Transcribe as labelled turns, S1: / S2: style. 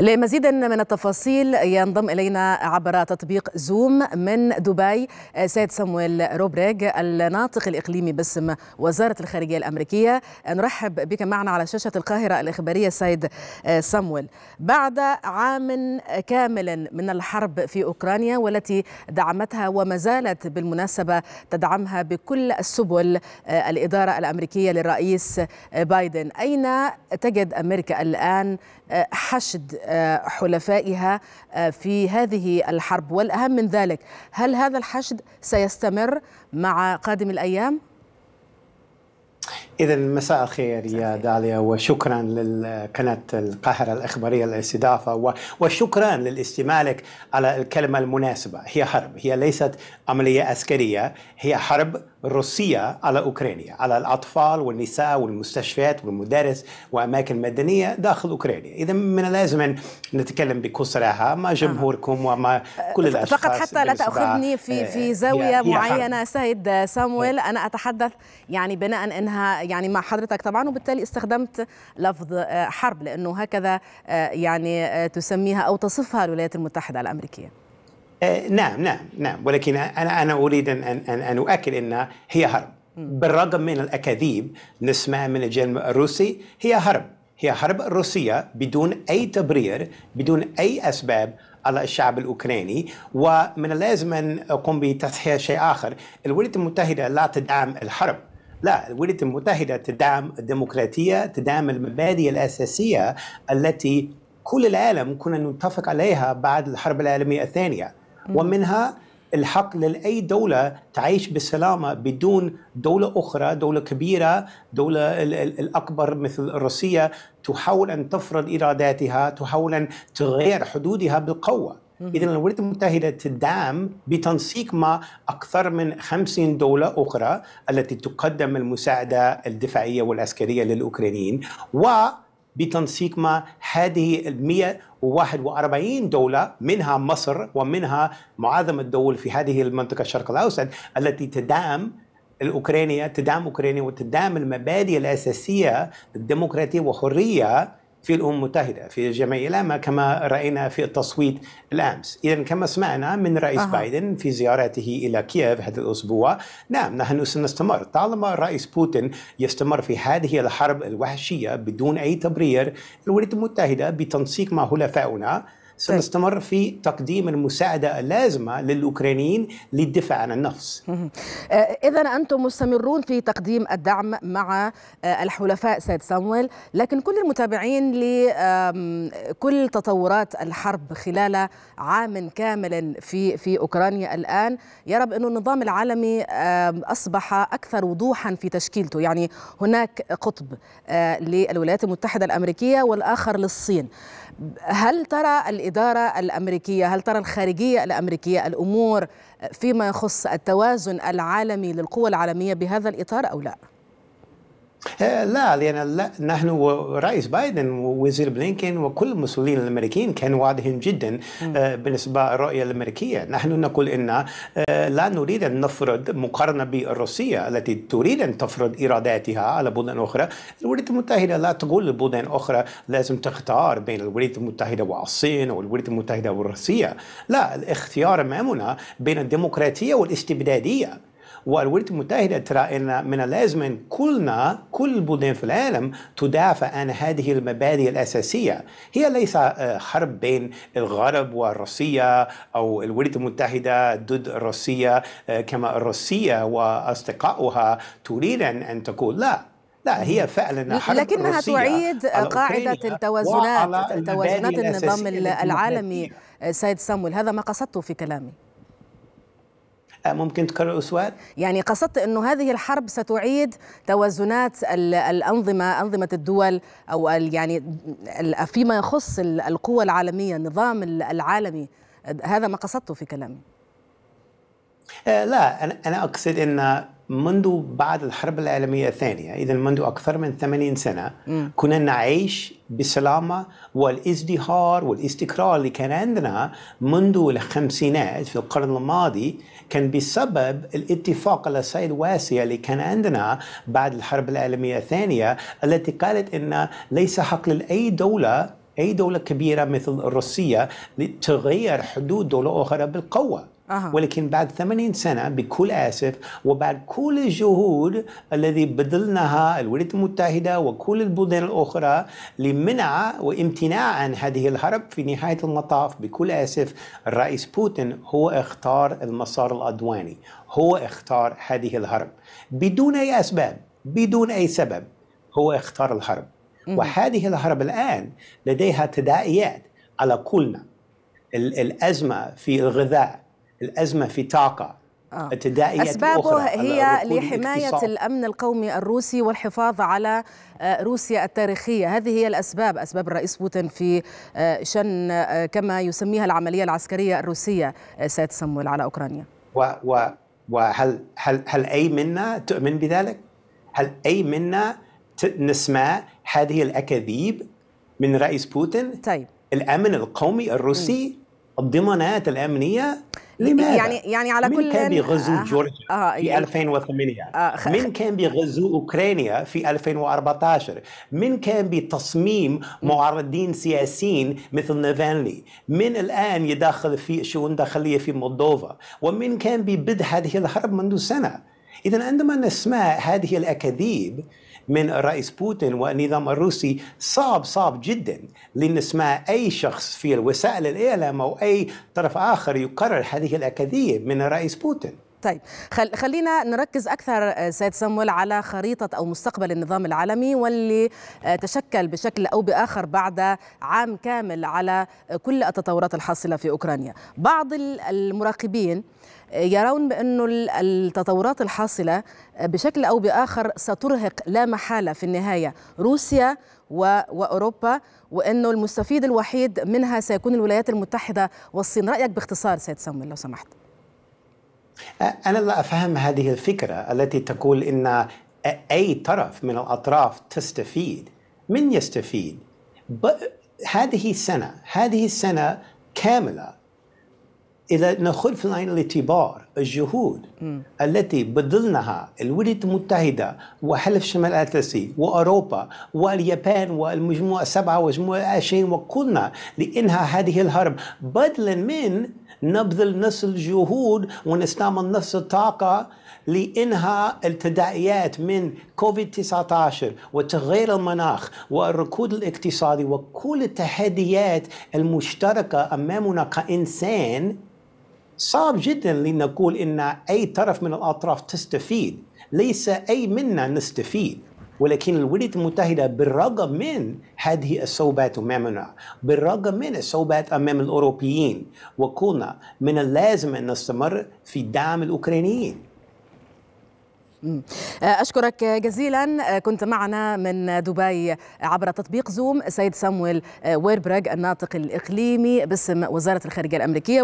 S1: لمزيد من التفاصيل ينضم إلينا عبر تطبيق زوم من دبي سيد سامويل روبريج الناطق الإقليمي باسم وزارة الخارجية الأمريكية نرحب بك معنا على شاشة القاهرة الإخبارية سيد آه، سامويل بعد عام كامل من الحرب في أوكرانيا والتي دعمتها وما زالت بالمناسبة تدعمها بكل السبل آه، الإدارة الأمريكية للرئيس آه، بايدن أين تجد أمريكا الآن حشد آه، حلفائها آه، في هذه الحرب والأهم من ذلك هل هذا الحشد سيستمر مع قادم الأيام؟
S2: إذا مساء الخير يا داليا وشكرا لقناة القاهرة الإخبارية الاستضافة وشكرا للاستمالك على الكلمة المناسبة هي حرب هي ليست عملية عسكرية هي حرب روسية على أوكرانيا على الأطفال والنساء والمستشفيات والمدارس وأماكن مدنية داخل أوكرانيا إذا من اللازم أن نتكلم بكل صراحة مع جمهوركم ومع كل الأشخاص فقط حتى لا تأخذني في في آه، زاوية هي معينة هي
S1: سيد سامويل أنا أتحدث يعني بناء أنها يعني مع حضرتك طبعا وبالتالي استخدمت لفظ آه، حرب لانه هكذا آه، يعني آه، تسميها او تصفها الولايات المتحده الامريكيه
S2: نعم نعم نعم ولكن انا انا اريد ان ان, أن اؤكد انها هي حرب بالرغم من الاكاذيب نسمع من الجانب الروسي هي حرب هي حرب روسيه بدون اي تبرير بدون اي اسباب على الشعب الاوكراني ومن اللازم ان اقوم بتصحيح شيء اخر الولايات المتحده لا تدعم الحرب لا الولايات المتحدة تدعم الديمقراطية تدعم المبادئ الأساسية التي كل العالم كنا نتفق عليها بعد الحرب العالمية الثانية ومنها الحق لأي دولة تعيش بسلامة بدون دولة أخرى دولة كبيرة دولة الأكبر مثل روسيا تحاول أن تفرض إراداتها تحاول أن تغير حدودها بالقوة اذا الولايات المتحده تدعم بتنسيق مع اكثر من 50 دوله اخرى التي تقدم المساعده الدفاعيه والعسكريه للاوكرانيين و بتنسيق مع هذه ال 141 دولة منها مصر ومنها معظم الدول في هذه المنطقة الشرق الأوسط التي تدعم الأوكرانية تدعم أوكرانيا وتدعم المبادئ الأساسية الديمقراطية والحرية في الأمم المتحدة في جميع الأمة كما رأينا في التصويت الأمس إذا كما سمعنا من رئيس أه. بايدن في زيارته إلى كييف هذا الأسبوع نعم نحن سنستمر طالما الرئيس بوتين يستمر في هذه الحرب الوحشية بدون أي تبرير الولايات المتحدة بتنسيق مع حلفائنا سنستمر طيب. في تقديم المساعدة اللازمة للأوكرانيين للدفاع عن النفس
S1: آه، إذا أنتم مستمرون في تقديم الدعم مع آه، الحلفاء سيد سامويل لكن كل المتابعين لكل تطورات الحرب خلال عام كامل في في أوكرانيا الآن يرى بانه النظام العالمي أصبح أكثر وضوحا في تشكيلته يعني هناك قطب آه، للولايات المتحدة الأمريكية والآخر للصين هل ترى الإدارة الأمريكية هل ترى الخارجية الأمريكية الأمور فيما يخص التوازن العالمي للقوى العالمية بهذا الإطار أو لا؟
S2: آه، لا لان لا نحن ورئيس بايدن ووزير بلينكن وكل المسؤولين الامريكيين كانوا واضحين جدا آه، بالنسبه للرؤيه الامريكيه، نحن نقول ان آه، لا نريد ان نفرض مقارنه بروسيا التي تريد ان تفرض اراداتها على بلدان اخرى، الولايات المتحده لا تقول لبلدان اخرى لازم تختار بين الولايات المتحده والصين او الولايات المتحده والروسيه، لا الاختيار امامنا بين الديمقراطيه والاستبداديه. والولايات المتحدة ترى أن من اللازم كلنا كل البلدان في العالم تدافع عن هذه المبادئ الأساسية هي ليس آه، حرب بين الغرب والروسية أو الولايات المتحدة ضد الروسية آه، كما الروسية وأصدقائها تريد أن تقول لا
S1: لا هي فعلا حرب لكنها تعيد قاعدة التوازنات توازنات النظام العالمي آه، سيد سامويل هذا ما قصدته في كلامي ممكن تكرر أسود يعني قصدت أنه هذه الحرب ستعيد توازنات الأنظمة أنظمة الدول أو يعني فيما يخص القوى العالمية النظام العالمي هذا ما قصدته في كلامي
S2: آه، لا أنا أقصد أن منذ بعد الحرب العالمية الثانية إذا منذ أكثر من 80 سنة م. كنا نعيش بسلامه والازدهار والاستقرار اللي كان عندنا منذ الخمسينات في القرن الماضي كان بسبب الاتفاق على صعيد واسع اللي كان عندنا بعد الحرب العالمية الثانية التي قالت أن ليس حق لأي دولة أي دولة كبيرة مثل روسيا لتغير حدود دولة أخرى بالقوة أه. ولكن بعد 80 سنة بكل أسف وبعد كل الجهود الذي بذلناها الولايات المتحدة وكل البلدان الأخرى لمنع وامتناع عن هذه الحرب في نهاية المطاف بكل أسف الرئيس بوتين هو اختار المسار العدواني هو اختار هذه الحرب بدون أي أسباب بدون أي سبب هو اختار الحرب وهذه الحرب الآن لديها تداعيات على كلنا الأزمة في الغذاء الأزمة في طاقة آه. أسبابه أخرى هي لحماية الاقتصاد.
S1: الأمن القومي الروسي والحفاظ على آه، روسيا التاريخية هذه هي الأسباب أسباب الرئيس بوتين في آه، شن آه، كما يسميها العملية العسكرية الروسية سيد سمول على أوكرانيا
S2: و و وهل هل هل أي منا تؤمن بذلك؟ هل أي منا نسمع هذه الأكاذيب من رئيس بوتين؟ طيب الأمن القومي الروسي م. الضمانات الأمنية
S1: لماذا؟ يعني يعني على من كل من كان بغزو آه جورجيا آه في
S2: 2008 يعني آه خ... من كان بغزو اوكرانيا في 2014 من كان بتصميم معارضين سياسيين مثل نافانلي من الان يدخل في شؤون داخليه في مولدوفا ومن كان ببدء هذه الحرب منذ سنه اذا عندما نسمع هذه الاكاذيب من الرئيس بوتين والنظام الروسي صعب صعب جدا لنسمع أي شخص في وسائل الإعلام أو أي طرف آخر يقرر هذه الأكاذيب من الرئيس
S1: بوتين طيب خلينا نركز اكثر آه، سيد سمول على خريطه او مستقبل النظام العالمي واللي آه، تشكل بشكل او باخر بعد عام كامل على آه، كل التطورات الحاصله في اوكرانيا بعض المراقبين يرون بأن التطورات الحاصلة بشكل أو بآخر سترهق لا محالة في النهاية روسيا وأوروبا وأنه المستفيد الوحيد منها سيكون الولايات المتحدة والصين رأيك باختصار سيد سمول لو سمحت
S2: أنا لا أفهم هذه الفكرة التي تقول إن أي طرف من الأطراف تستفيد من يستفيد هذه السنة هذه السنة كاملة إذا في عين الاعتبار الجهود م. التي بذلناها الولايات المتحدة وحلف شمال الأطلسي وأوروبا واليابان والمجموعة السبعة والمجموعة العشرين وكلنا لإنهاء هذه الحرب بدلا من نبذل نفس الجهود ونستعمل نفس الطاقة لإنهاء التداعيات من كوفيد-19 وتغير المناخ والركود الاقتصادي وكل التحديات المشتركة أمامنا كإنسان صعب جدا لنقول ان اي طرف من الاطراف تستفيد ليس اي منا نستفيد ولكن الولايات المتحدة بالرغم من هذه الصعوبات أمامنا بالرغم من الصعوبات أمام الأوروبيين وكنا من اللازم أن نستمر في دعم
S1: الأوكرانيين آه، أشكرك جزيلا آه، كنت معنا من دبي عبر تطبيق زوم سيد سامويل آه، ويربرغ الناطق الإقليمي باسم وزارة الخارجية الأمريكية